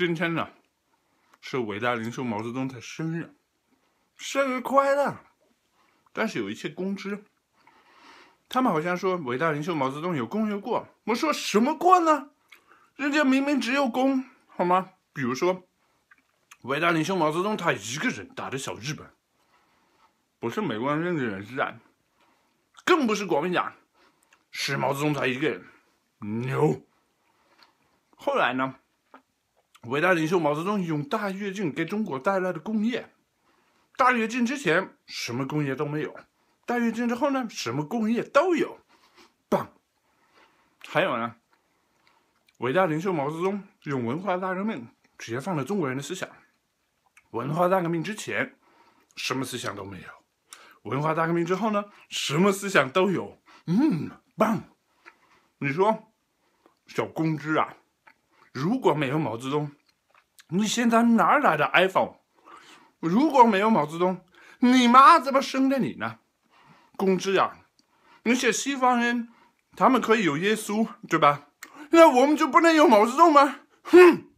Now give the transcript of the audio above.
今天呢，是伟大领袖毛泽东的生日，生日快乐！但是有一些公知，他们好像说伟大领袖毛泽东有功有过，我说什么过呢？人家明明只有功，好吗？比如说，伟大领袖毛泽东他一个人打的小日本，不是美国人认的人战，更不是国民党，是毛泽东他一个人，牛！后来呢？伟大领袖毛泽东用大跃进给中国带来的工业，大跃进之前什么工业都没有，大跃进之后呢，什么工业都有，棒。还有呢，伟大领袖毛泽东用文化大革命解放了中国人的思想，文化大革命之前什么思想都没有，文化大革命之后呢，什么思想都有，嗯，棒。你说，小公知啊？如果没有毛泽东，你现在哪来的 iPhone？如果没有毛泽东，你妈怎么生的你呢？公知啊，那些西方人，他们可以有耶稣，对吧？那我们就不能有毛泽东吗？哼！